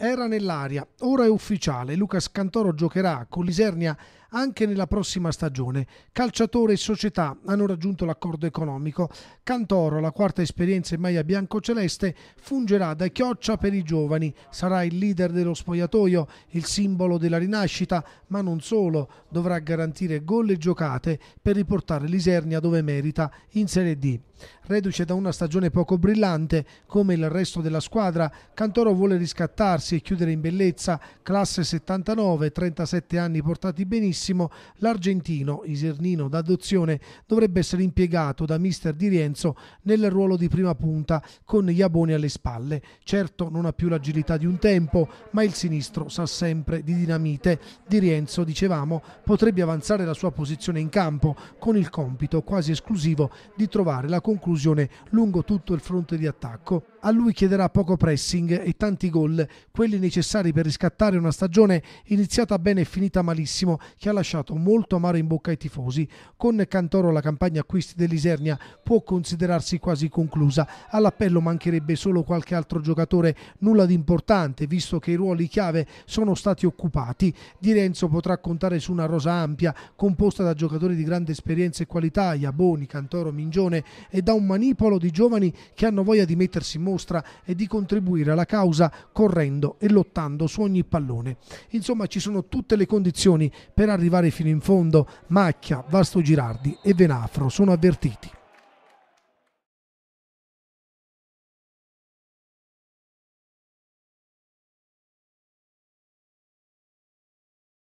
era nell'aria, ora è ufficiale. Lucas Cantoro giocherà con l'Isernia anche nella prossima stagione. Calciatore e società hanno raggiunto l'accordo economico. Cantoro, la quarta esperienza in maglia biancoceleste, fungerà da chioccia per i giovani. Sarà il leader dello spogliatoio, il simbolo della rinascita, ma non solo. Dovrà garantire gol e giocate per riportare l'Isernia dove merita, in Serie D. Reduce da una stagione poco brillante, come il resto della squadra, Cantoro vuole riscattarsi e chiudere in bellezza. Classe 79, 37 anni portati benissimo, l'argentino, isernino d'adozione, dovrebbe essere impiegato da mister Di Rienzo nel ruolo di prima punta, con Iaboni alle spalle. Certo non ha più l'agilità di un tempo, ma il sinistro sa sempre di dinamite. Di Rienzo, dicevamo, potrebbe avanzare la sua posizione in campo, con il compito quasi esclusivo di trovare la conclusione lungo tutto il fronte di attacco. A lui chiederà poco pressing e tanti gol, quelli necessari per riscattare una stagione iniziata bene e finita malissimo, che ha lasciato molto amaro in bocca ai tifosi. Con Cantoro la campagna acquisti dell'Isernia può considerarsi quasi conclusa. All'appello mancherebbe solo qualche altro giocatore, nulla di importante, visto che i ruoli chiave sono stati occupati. Di Renzo potrà contare su una rosa ampia, composta da giocatori di grande esperienza e qualità, Iaboni, Cantoro, Mingione e e da un manipolo di giovani che hanno voglia di mettersi in mostra e di contribuire alla causa correndo e lottando su ogni pallone. Insomma ci sono tutte le condizioni per arrivare fino in fondo. Macchia, Vasto Girardi e Venafro sono avvertiti.